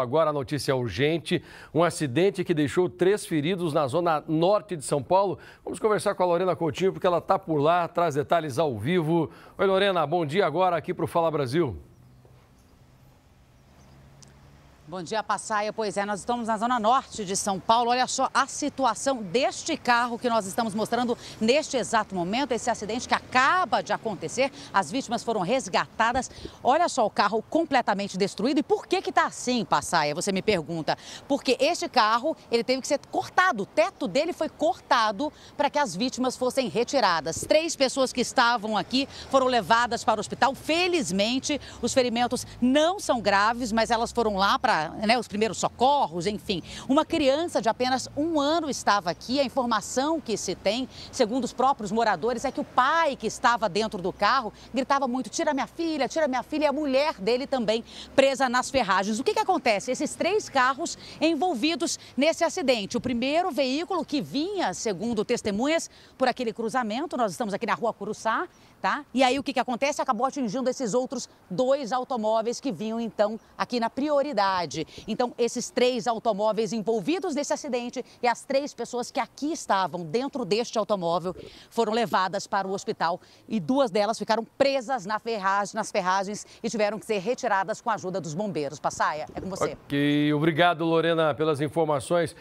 Agora a notícia urgente, um acidente que deixou três feridos na zona norte de São Paulo. Vamos conversar com a Lorena Coutinho, porque ela está por lá, traz detalhes ao vivo. Oi Lorena, bom dia agora aqui para o Fala Brasil. Bom dia, Passaia. Pois é, nós estamos na zona norte de São Paulo. Olha só a situação deste carro que nós estamos mostrando neste exato momento. Esse acidente que acaba de acontecer. As vítimas foram resgatadas. Olha só o carro completamente destruído. E por que que tá assim, Passaia? Você me pergunta. Porque este carro, ele teve que ser cortado. O teto dele foi cortado para que as vítimas fossem retiradas. Três pessoas que estavam aqui foram levadas para o hospital. Felizmente, os ferimentos não são graves, mas elas foram lá para para né, os primeiros socorros, enfim. Uma criança de apenas um ano estava aqui. A informação que se tem, segundo os próprios moradores, é que o pai que estava dentro do carro gritava muito: tira minha filha, tira minha filha, e a mulher dele também presa nas ferragens. O que, que acontece? Esses três carros envolvidos nesse acidente. O primeiro veículo que vinha, segundo testemunhas, por aquele cruzamento, nós estamos aqui na rua Curuçá, tá? E aí o que, que acontece? Acabou atingindo esses outros dois automóveis que vinham então aqui na prioridade cidade. Então, esses três automóveis envolvidos nesse acidente e as três pessoas que aqui estavam dentro deste automóvel foram levadas para o hospital e duas delas ficaram presas na ferragem, nas ferragens e tiveram que ser retiradas com a ajuda dos bombeiros. Passaia, é com você. Ok, obrigado, Lorena, pelas informações.